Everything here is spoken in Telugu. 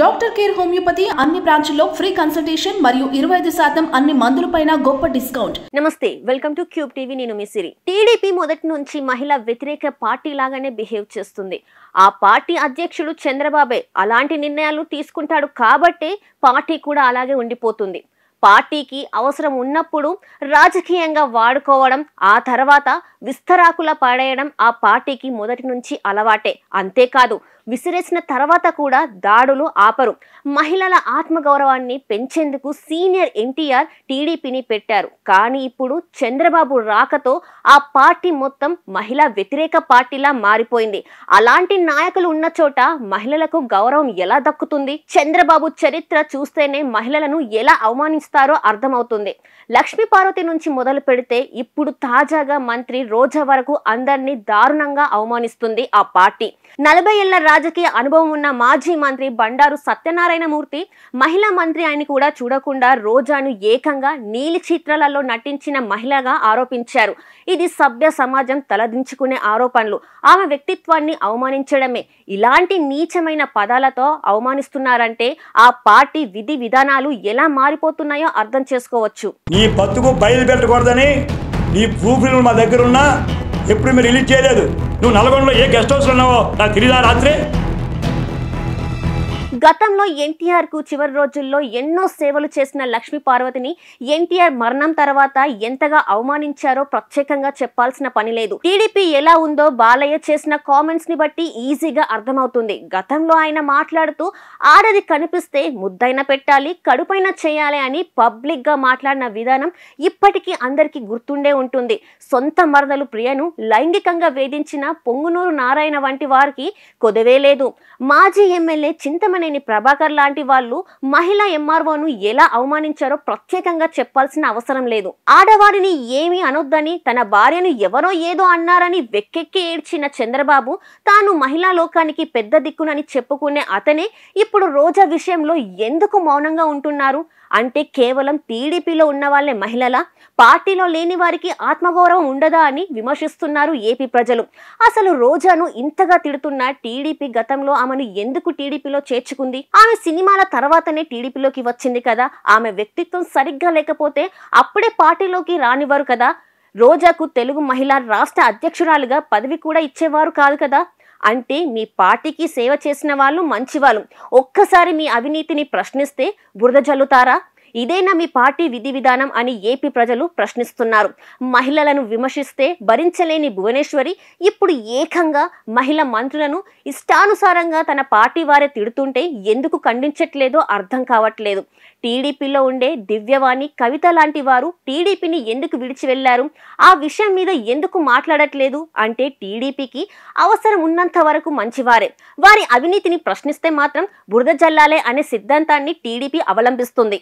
డాక్టర్ కేర్ హోమియోపతి అన్ని బ్రాంచ్ల్లో ఫ్రీ కన్సల్టేషన్ మరియు ఇరవై ఐదు శాతం అన్ని మందులపైన గొప్ప డిస్కౌంట్ నమస్తే వెల్కమ్ టు క్యూబ్ టీవీ నేను మిసిరి టీడీపీ మొదటి నుంచి మహిళ వ్యతిరేక పార్టీ లాగానే బిహేవ్ చేస్తుంది ఆ పార్టీ అధ్యక్షుడు చంద్రబాబే అలాంటి నిర్ణయాలు తీసుకుంటాడు కాబట్టే పార్టీ కూడా అలాగే ఉండిపోతుంది పార్టీకి అవసరం ఉన్నప్పుడు రాజకీయంగా వాడుకోవడం ఆ తర్వాత విస్తరాకుల పడేయడం ఆ పార్టీకి మొదటి నుంచి అలవాటే అంతేకాదు విసిరేసిన తర్వాత కూడా దాడులు ఆపరు మహిళల ఆత్మగౌరవాన్ని పెంచేందుకు సీనియర్ ఎన్టీఆర్ టీడీపీని పెట్టారు కానీ ఇప్పుడు చంద్రబాబు రాకతో ఆ పార్టీ మొత్తం మహిళా వ్యతిరేక పార్టీలా మారిపోయింది అలాంటి నాయకులు ఉన్న చోట మహిళలకు గౌరవం ఎలా దక్కుతుంది చంద్రబాబు చరిత్ర చూస్తేనే మహిళలను ఎలా అవమానిస్తారో అర్థమవుతుంది లక్ష్మీ పార్వతి నుంచి మొదలు పెడితే ఇప్పుడు తాజాగా మంత్రి రోజా వరకు అందరినీ దారుణంగా అవమానిస్తుంది ఆ పార్టీ నలభై ఏళ్ల రాజకీయ అనుభవం ఉన్న మాజీ మంత్రి బండారు సత్యనారాయణ మూర్తి మహిళా మంత్రి ఆయన కూడా చూడకుండా రోజాను ఏకంగా నీలి చిత్రాలలో నటించిన మహిళగా ఆరోపించారు ఇది సభ్య సమాజం తలదించుకునే ఆరోపణలు ఆమె వ్యక్తిత్వాన్ని అవమానించడమే ఇలాంటి నీచమైన పదాలతో అవమానిస్తున్నారంటే ఆ పార్టీ విధి విధానాలు ఎలా మారిపోతున్నాయో అర్థం చేసుకోవచ్చు నీ బతుకు బయలుపెట్టకూడదని నీ ప్రూఫ్ మా దగ్గర ఉన్నా ఎప్పుడు మీరు రిలీజ్ చేయలేదు నువ్వు నల్గొండలో ఏ గెస్ట్ హౌస్లో ఉన్నావో నాకు తెలియదా రాత్రి గతంలో ఎన్టీఆర్ కు చివరి రోజుల్లో ఎన్నో సేవలు చేసిన లక్ష్మీ పార్వతిని ఎన్టీఆర్ మరణం తర్వాత ఎంతగా అవమానించారో ప్రత్యేకంగా చెప్పాల్సిన పని లేదు టీడీపీ ఎలా ఉందో బాలయ్య చేసిన కామెంట్స్ ని బట్టి ఈజీగా అర్థమవుతుంది గతంలో ఆయన మాట్లాడుతూ ఆడది కనిపిస్తే ముద్దైన పెట్టాలి కడుపైన చేయాలి అని పబ్లిక్ గా మాట్లాడిన విధానం ఇప్పటికీ అందరికీ గుర్తుండే ఉంటుంది సొంత మరదలు ప్రియను లైంగికంగా వేధించిన పొంగునూరు నారాయణ వంటి వారికి కొదవే లేదు మాజీ ఎమ్మెల్యే చింతమనే లేని ప్రభాకర్ లాంటి వాళ్ళు మహిళ ఎంఆర్ఓను ఎలా అవమానించారో ప్రత్యేకంగా చెప్పాల్సిన అవసరం లేదు ఆడవారిని ఏమీ అనొద్దని తన భార్యను ఎవరో ఏదో అన్నారని వెక్కెక్కి ఏడ్చిన చంద్రబాబు తాను మహిళా లోకానికి పెద్ద దిక్కునని చెప్పుకునే అతనే ఇప్పుడు రోజా విషయంలో ఎందుకు మౌనంగా ఉంటున్నారు అంటే కేవలం టీడీపీలో ఉన్న వాళ్ళే మహిళల పార్టీలో లేని వారికి ఆత్మగౌరవం ఉండదా అని విమర్శిస్తున్నారు ఏపీ ప్రజలు అసలు రోజాను ఇంతగా తిడుతున్న టీడీపీ గతంలో ఆమెను ఎందుకు టీడీపీలో చేర్చుకు దక్కించుకుంది ఆమె సినిమాల తర్వాతనే టీడీపీలోకి వచ్చింది కదా ఆమె వ్యక్తిత్వం సరిగ్గా లేకపోతే అప్పుడే పార్టీలోకి రానివారు కదా రోజాకు తెలుగు మహిళా రాష్ట్ర అధ్యక్షురాలుగా పదవి కూడా ఇచ్చేవారు కాదు కదా అంటే మీ పార్టీకి సేవ చేసిన వాళ్ళు మంచివాళ్ళు ఒక్కసారి మీ అవినీతిని ప్రశ్నిస్తే బురద జల్లుతారా ఇదేనా మీ పార్టీ విధి విధానం అని ఏపీ ప్రజలు ప్రశ్నిస్తున్నారు మహిళలను విమర్శిస్తే భరించలేని భువనేశ్వరి ఇప్పుడు ఏకంగా మహిళ మంత్రులను ఇష్టానుసారంగా తన పార్టీ వారే తిడుతుంటే ఎందుకు ఖండించట్లేదో అర్థం కావట్లేదు టీడీపీలో ఉండే దివ్యవాణి కవిత లాంటి వారు టీడీపీని ఎందుకు విడిచి వెళ్లారు ఆ విషయం మీద ఎందుకు మాట్లాడట్లేదు అంటే టీడీపీకి అవసరం ఉన్నంత వరకు మంచివారే వారి అవినీతిని ప్రశ్నిస్తే మాత్రం బురద జల్లాలే అనే సిద్ధాంతాన్ని టీడీపీ అవలంబిస్తుంది